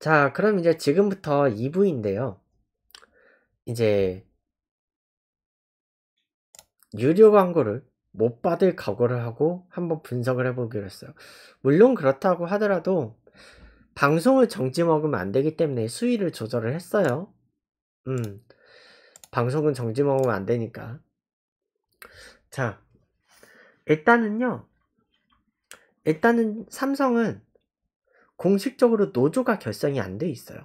자, 그럼 이제 지금부터 2부인데요. 이제 유료 광고를 못 받을 각오를 하고 한번 분석을 해보기로 했어요. 물론 그렇다고 하더라도 방송을 정지 먹으면 안 되기 때문에 수위를 조절을 했어요. 음, 방송은 정지 먹으면 안 되니까. 자, 일단은요. 일단은 삼성은 공식적으로 노조가 결성이 안 돼 있어요.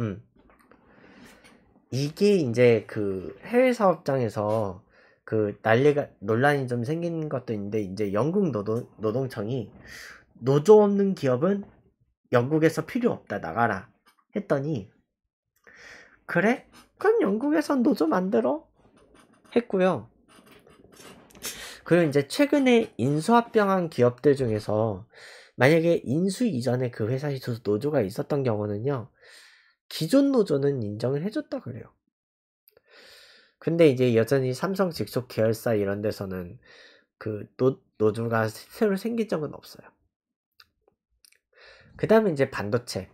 음. 이게 이제 그 해외 사업장에서 그 난리가 논란이 좀 생긴 것도 있는데 이제 영국 노동 노동청이 노조 없는 기업은 영국에서 필요 없다 나가라 했더니 그래? 그럼 영국에선 노조 만들어 했고요. 그리고 이제 최근에 인수합병한 기업들 중에서 만약에 인수 이전에 그 회사에 있어서 노조가 있었던 경우는요, 기존 노조는 인정을 해줬다 그래요. 근데 이제 여전히 삼성 직속 계열사 이런 데서는 그 노, 노조가 새로 생긴 적은 없어요. 그 다음에 이제 반도체.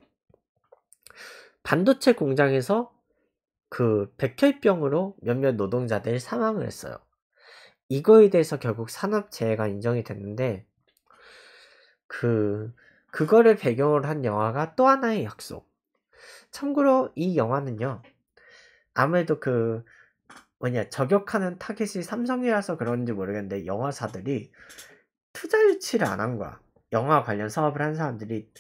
반도체 공장에서 그 백혈병으로 몇몇 노동자들 사망을 했어요. 이거에 대해서 결국 산업재해가 인정이 됐는데 그 그거를 배경으로 한 영화가 또 하나의 약속. 참고로 이 영화는요. 아무래도 그 뭐냐 저격하는 타겟이 삼성이라서 그런지 모르겠는데 영화사들이 투자 유치를 안 한 거야. 영화 관련 사업을 한 사람들이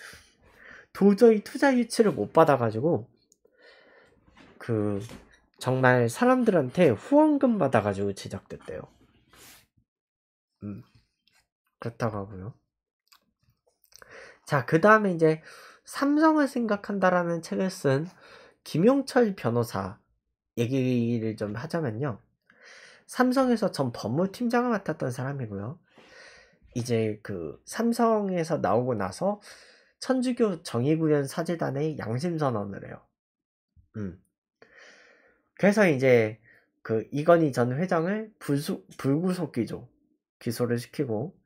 도저히 투자 유치를 못 받아가지고 그 정말 사람들한테 후원금 받아가지고 제작됐대요. 음 그렇다고 하고요. 자, 그 다음에 이제 삼성을 생각한다라는 책을 쓴 김용철 변호사 얘기를 좀 하자면요. 삼성에서 전 법무팀장을 맡았던 사람이고요. 이제 그 삼성에서 나오고 나서 천주교 정의구현 사재단의 양심선언을 해요. 음. 그래서 이제 그 이건희 전 회장을 불수, 불구속 기조, 기소를 시키고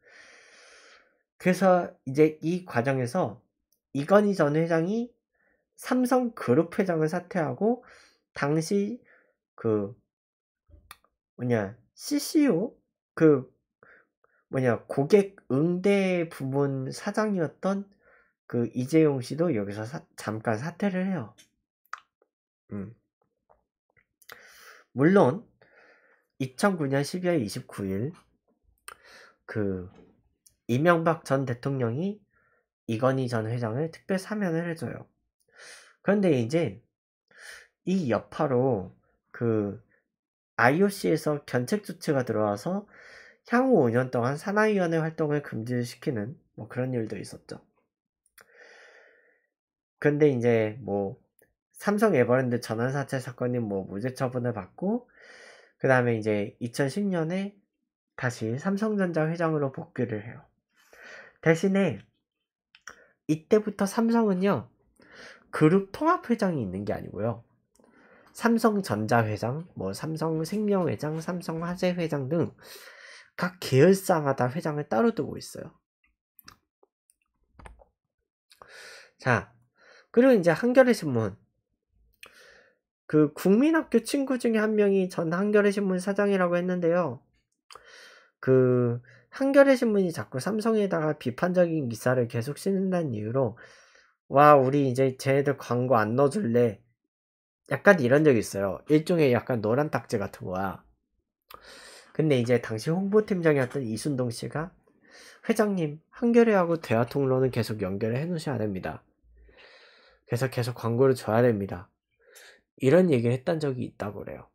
그래서 이제 이 과정에서 이건희 전 회장이 삼성그룹 회장을 사퇴하고 당시 그 뭐냐 CCO 그 뭐냐 고객 응대 부문 사장이었던 그 이재용 씨도 여기서 사, 잠깐 사퇴를 해요. 음. 물론 2009년 12월 29일 그 이명박 전 대통령이 이건희 전 회장을 특별 사면을 해줘요. 그런데 이제 이 여파로 그 IOC에서 견책 조치가 들어와서 향후 5년 동안 산하위원회 활동을 금지시키는 뭐 그런 일도 있었죠. 근데 이제 뭐 삼성 에버랜드 전환사채 사건이 뭐 무죄 처분을 받고 그 다음에 이제 2010년에 다시 삼성전자 회장으로 복귀를 해요. 대신에 이때부터 삼성은요 그룹 통합회장이 있는 게 아니고요 삼성전자 회장, 뭐 삼성생명 회장, 삼성화재 회장 등 각 계열사마다 회장을 따로 두고 있어요. 자, 그리고 이제 한겨레 신문 그 국민학교 친구 중에 한 명이 전 한겨레 신문 사장이라고 했는데요. 그 한겨레 신문이 자꾸 삼성에다가 비판적인 기사를 계속 쓰는다는 이유로 와 우리 이제 쟤네들 광고 안 넣어줄래 약간 이런 적이 있어요 일종의 약간 노란 딱지 같은 거야 근데 이제 당시 홍보팀장이었던 이순동 씨가 회장님 한겨레하고 대화 통로는 계속 연결을 해 놓으셔야 됩니다 그래서 계속 광고를 줘야 됩니다 이런 얘기를 했던 적이 있다고 그래요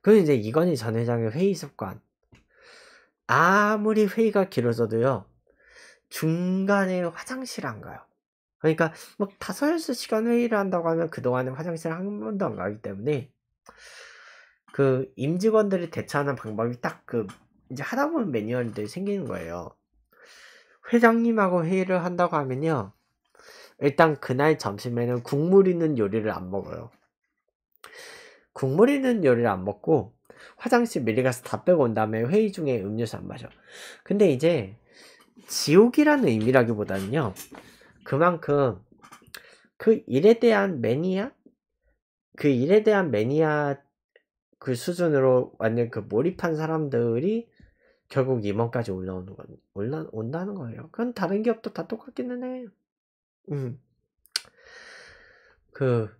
그리 이제 이건희 전 회장의 회의 습관 아무리 회의가 길어져도요, 중간에 화장실 안 가요. 그러니까 막 5, 6시간 회의를 한다고 하면 그동안에 화장실 한 번도 안 가기 때문에 그 임직원들이 대처하는 방법이 딱 그 이제 하다 보면 매뉴얼들이 생기는 거예요. 회장님하고 회의를 한다고 하면요. 일단 그날 점심에는 국물 있는 요리를 안 먹어요. 국물 있는 요리를 안 먹고 화장실 밀리 가서 다 빼고 온 다음에 회의 중에 음료수 안 마셔. 근데 이제 지옥이라는 의미라기보다는요. 그만큼 그 일에 대한 매니아? 그 일에 대한 매니아 그 수준으로 완전 그 몰입한 사람들이 결국 임원까지 올라오는 건 올라 온다는 거예요. 그건 다른 기업도 다 똑같기는 해. 음. 그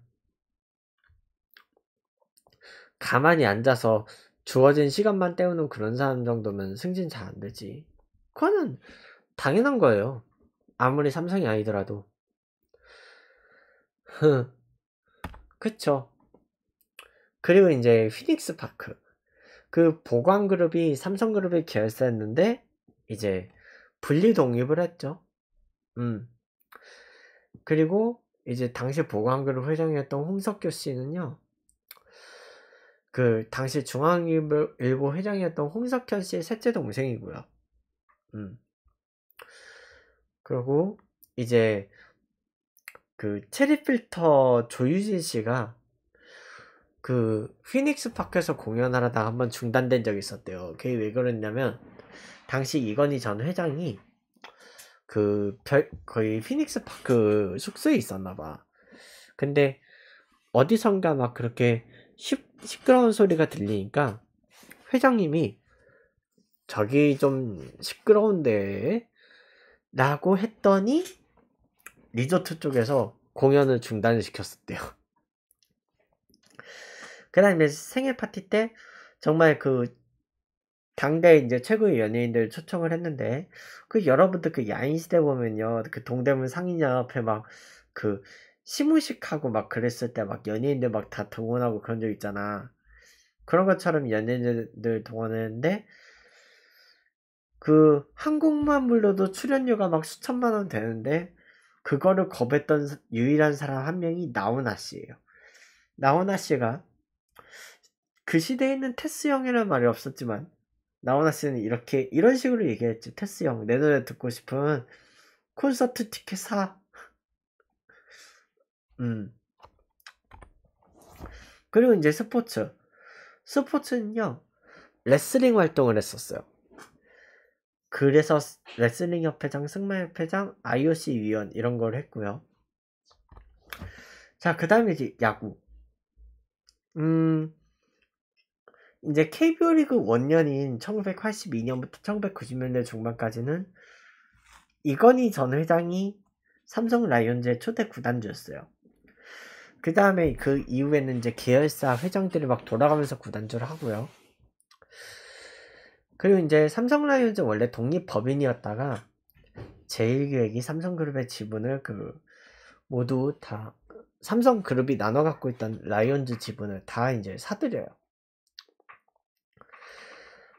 가만히 앉아서 주어진 시간만 때우는 그런 사람 정도면 승진 잘 안 되지. 그거는 당연한 거예요. 아무리 삼성이 아니더라도. 그쵸. 그리고 이제 휘닉스 파크. 그 보광그룹이 삼성그룹에 계열사였는데, 이제 분리 독립을 했죠. 음. 그리고 이제 당시 보광그룹 회장이었던 홍석규 씨는요, 그 당시 중앙일보 회장이었던 홍석현 씨의 셋째 동생이고요. 음. 그리고 이제 그 체리필터 조유진 씨가 그 휘닉스 파크에서 공연하다가 한번 중단된 적이 있었대요. 그게 왜 그랬냐면 당시 이건희 전 회장이 그 별, 거의 휘닉스 파크 숙소에 있었나 봐. 근데 어디선가 막 그렇게 시, 끄러운 소리가 들리니까 회장님이 저기 좀 시끄러운데 라고 했더니 리조트 쪽에서 공연을 중단시켰었대요. 그 다음에 생일 파티 때 정말 그 당대 이제 최고의 연예인들 초청을 했는데 그 여러분들 그 야인시대 보면요 그 동대문 상인 앞에 막그 시무식하고 막 그랬을 때 막 연예인들 막 다 동원하고 그런 적 있잖아. 그런 것처럼 연예인들 동원했는데 그 한국만 불러도 출연료가 막 수천만 원 되는데 그거를 겁했던 유일한 사람 한 명이 나훈아 씨예요. 나훈아 씨가 그 시대에 있는 테스 형이라는 말이 없었지만 나훈아 씨는 이렇게 이런 식으로 얘기했지. 테스 형내 노래 듣고 싶은 콘서트 티켓 사 음. 그리고 이제 스포츠. 스포츠는요, 레슬링 활동을 했었어요. 그래서 레슬링 협회장, 승마 협회장, IOC 위원 이런 걸 했고요. 자, 그다음에 이제 야구. 음. 이제 KBO 리그 원년인 1982년부터 1990년대 중반까지는 이건희 전 회장이 삼성 라이온즈의 초대 구단주였어요. 그 다음에 그 이후에는 이제 계열사 회장들이 막 돌아가면서 구단주를 하고요. 그리고 이제 삼성 라이온즈 원래 독립 법인이었다가 제1기획이 삼성그룹의 지분을 그 모두 다 삼성그룹이 나눠 갖고 있던 라이온즈 지분을 다 이제 사들여요.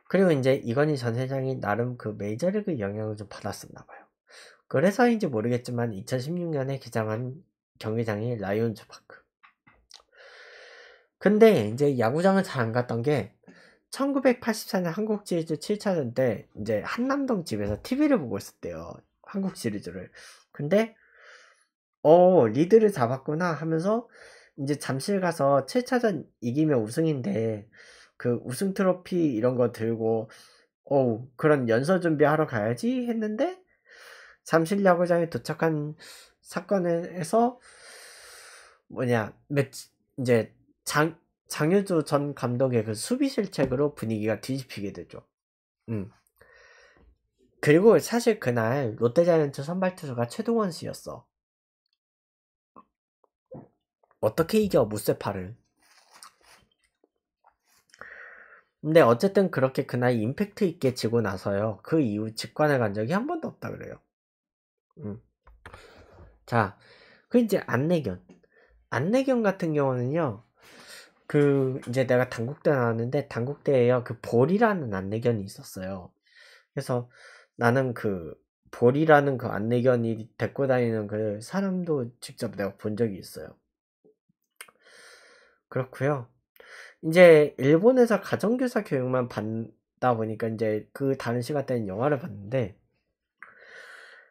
그리고 이제 이건희 전 회장이 나름 그 메이저리그 영향을 좀 받았었나 봐요. 그래서인지 모르겠지만 2016년에 기장한 경기장이 라이온즈 파크. 근데 이제 야구장을 잘 안 갔던 게 1984년 한국 시리즈 7차전 때 이제 한남동 집에서 TV를 보고 있었대요. 한국 시리즈를. 근데 어, 리드를 잡았구나 하면서 이제 잠실 가서 7차전 이기면 우승인데 그 우승 트로피 이런 거 들고 어 그런 연설 준비하러 가야지 했는데 잠실 야구장에 도착한 사건에서 뭐냐 이제 장 장유주 전 감독의 그 수비 실책으로 분위기가 뒤집히게 되죠. 음. 그리고 사실 그날 롯데자이언츠 선발 투수가 최동원 씨였어. 어떻게 이겨 무쇠파를? 근데 어쨌든 그렇게 그날 임팩트 있게 지고 나서요. 그 이후 직관을간 적이 한 번도 없다 그래요. 음. 자, 그 이제 안내견. 안내견 같은 경우는요. 그 이제 내가 당국대 나왔는데 당국대에요그 볼이라는 안내견이 있었어요. 그래서 나는 그 볼이라는 그 안내견이 데리고 다니는 그 사람도 직접 내가 본 적이 있어요. 그렇고요. 이제 일본에서 가정교사 교육만 받다 보니까 이제 그 다른 시간 때는 영화를 봤는데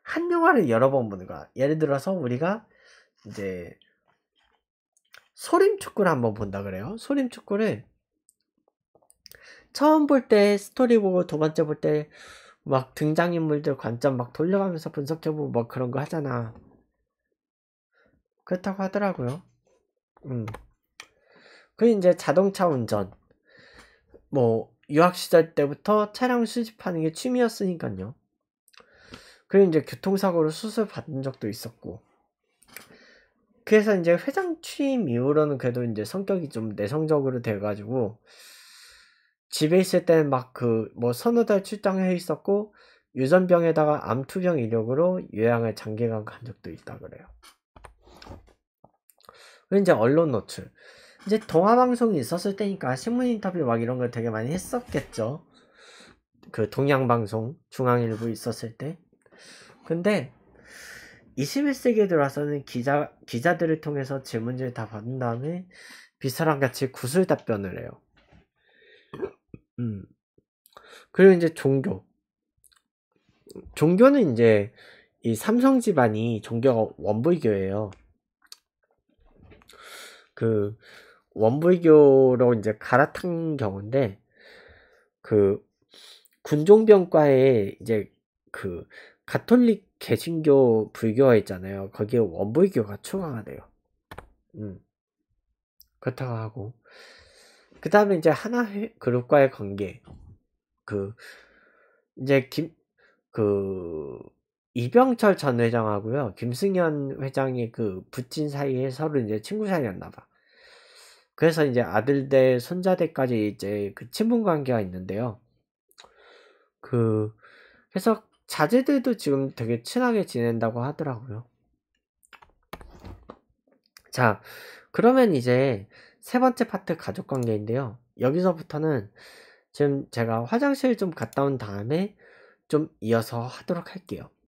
한 영화를 여러 번 보는 거야. 예를 들어서 우리가 이제 소림 축구를 한번 본다 그래요. 소림 축구를 처음 볼 때 스토리 보고 두 번째 볼 때 막 등장인물들 관점 막 돌려가면서 분석해보고 뭐 그런 거 하잖아. 그렇다고 하더라고요. 음. 그 이제 자동차 운전. 뭐 유학 시절 때부터 차량 수집하는 게 취미였으니까요. 그리고 이제 교통사고로 수술 받은 적도 있었고 그래서 이제 회장 취임 이후로는 그래도 이제 성격이 좀 내성적으로 돼가지고 집에 있을 때는 막그 뭐 서너 달 출장해 있었고 유전병에다가 암투병 이력으로 요양을 장기간 간 적도 있다 그래요. 그리고 이제 언론 노출. 이제 동화방송이 있었을 때니까 신문 인터뷰 막 이런 걸 되게 많이 했었겠죠. 그 동양방송, 중앙일보 있었을 때. 근데 21세기에 들어와서는 기자, 기자들을 통해서 질문지를 다 받은 다음에 비사랑 같이 구슬 답변을 해요. 음. 그리고 이제 종교. 종교는 이제 이 삼성 집안이 종교가 원불교예요. 그 원불교로 이제 갈아탄 경우인데 그 군종병과에 이제 그 가톨릭 개신교 불교가 있잖아요. 거기에 원불교가 추가가 돼요. 음. 그렇다고 하고 그 다음에 이제 하나 그룹과의 관계 그 이제 김 그 이병철 전 회장하고요 김승현 회장이 그 부친 사이에 서로 이제 친구 사이였나봐. 그래서 이제 아들 대 손자 대까지 이제 그 친분 관계가 있는데요. 그 그래서 자제들도 지금 되게 친하게 지낸다고 하더라고요. 자, 그러면 이제 세 번째 파트 가족 관계인데요. 여기서부터는 지금 제가 화장실 좀 갔다 온 다음에 좀 이어서 하도록 할게요.